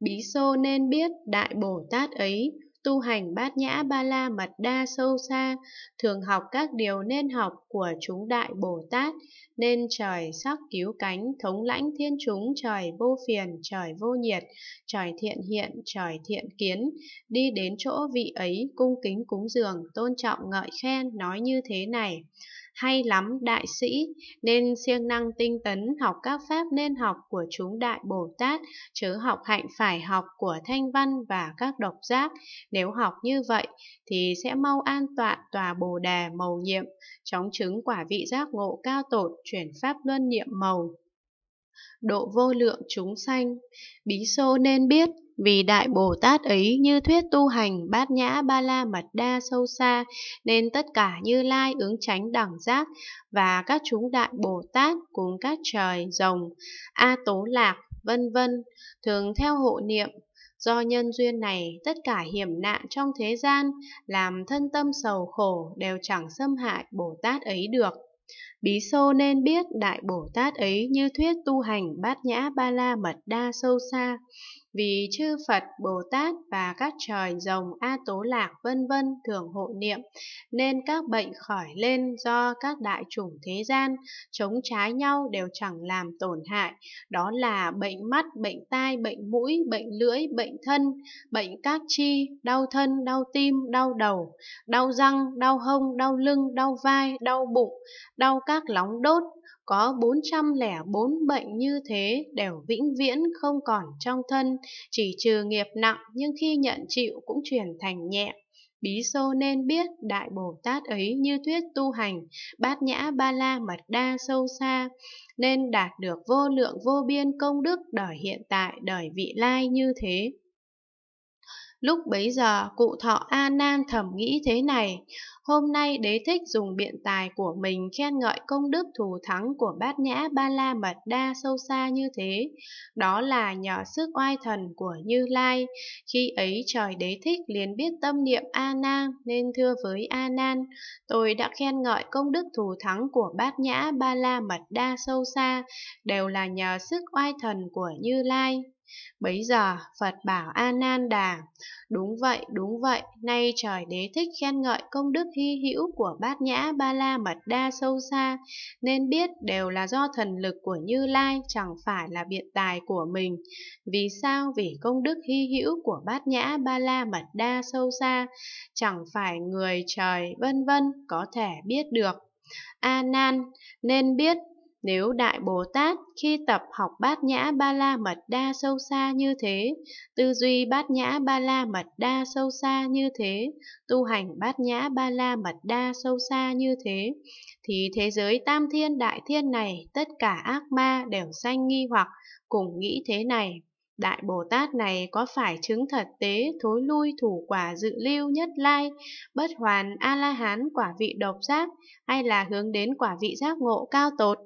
Bí Xô nên biết Đại Bồ Tát ấy tu hành bát nhã ba la mật đa sâu xa, thường học các điều nên học của chúng Đại Bồ Tát, nên trời sắc cứu cánh, thống lãnh thiên chúng trời vô phiền, trời vô nhiệt, trời thiện hiện, trời thiện kiến, đi đến chỗ vị ấy cung kính cúng dường, tôn trọng ngợi khen, nói như thế này hay lắm đại sĩ, nên siêng năng tinh tấn học các pháp nên học của chúng đại Bồ Tát, chứ học hạnh phải học của Thanh Văn và các độc giác. Nếu học như vậy, thì sẽ mau an tọa tòa Bồ Đà màu nhiệm, chóng chứng quả vị giác ngộ cao tột, chuyển pháp luân niệm màu độ vô lượng chúng sanh. Bí Xô nên biết, vì Đại Bồ Tát ấy như thuyết tu hành bát nhã ba la mật đa sâu xa, nên tất cả như lai ứng tránh đẳng giác và các chúng Đại Bồ Tát cùng các trời rồng, A Tố Lạc, vân vân thường theo hộ niệm Do nhân duyên này, tất cả hiểm nạn trong thế gian, làm thân tâm sầu khổ đều chẳng xâm hại Bồ Tát ấy được. Bí Sô nên biết Đại Bồ Tát ấy như thuyết tu hành bát nhã ba la mật đa sâu xa, vì chư Phật, Bồ Tát và các trời rồng A Tố Lạc vân vân thường hộ niệm, nên các bệnh khỏi lên do các đại chủng thế gian, chống trái nhau đều chẳng làm tổn hại, đó là bệnh mắt, bệnh tai, bệnh mũi, bệnh lưỡi, bệnh thân, bệnh các chi, đau thân, đau tim, đau đầu, đau răng, đau hông, đau lưng, đau vai, đau bụng, đau các lóng đốt, có 404 bệnh như thế đều vĩnh viễn không còn trong thân, chỉ trừ nghiệp nặng nhưng khi nhận chịu cũng chuyển thành nhẹ. Bí Sô nên biết Đại Bồ Tát ấy như thuyết tu hành, bát nhã ba la mật đa sâu xa, nên đạt được vô lượng vô biên công đức đời hiện tại, đời vị lai như thế. Lúc bấy giờ, cụ thọ A Nan thầm nghĩ thế này, Hôm nay đế thích dùng biện tài của mình khen ngợi công đức thù thắng của bát nhã ba la mật đa sâu xa như thế. Đó là nhờ sức oai thần của Như Lai. Khi ấy trời đế thích liền biết tâm niệm A Nan nên thưa với A Nan, tôi đã khen ngợi công đức thù thắng của bát nhã ba la mật đa sâu xa, đều là nhờ sức oai thần của Như Lai. Bấy giờ Phật bảo A Nan Đà, đúng vậy, đúng vậy, nay trời đế thích khen ngợi công đức hy hữu của bát nhã ba la mật đa sâu xa, nên biết đều là do thần lực của Như Lai chẳng phải là biện tài của mình. Vì sao? Vì công đức hy hữu của bát nhã ba la mật đa sâu xa, chẳng phải người trời vân vân có thể biết được. A Nan nên biết nếu Đại Bồ Tát khi tập học bát nhã ba la mật đa sâu xa như thế, tư duy bát nhã ba la mật đa sâu xa như thế, tu hành bát nhã ba la mật đa sâu xa như thế, thì thế giới tam thiên đại thiên này tất cả ác ma đều sanh nghi hoặc cùng nghĩ thế này. Đại Bồ Tát này có phải chứng thật tế thối lui thủ quả dự lưu nhất lai, bất hoàn A-la-hán quả vị độc giác, hay là hướng đến quả vị giác ngộ cao tột?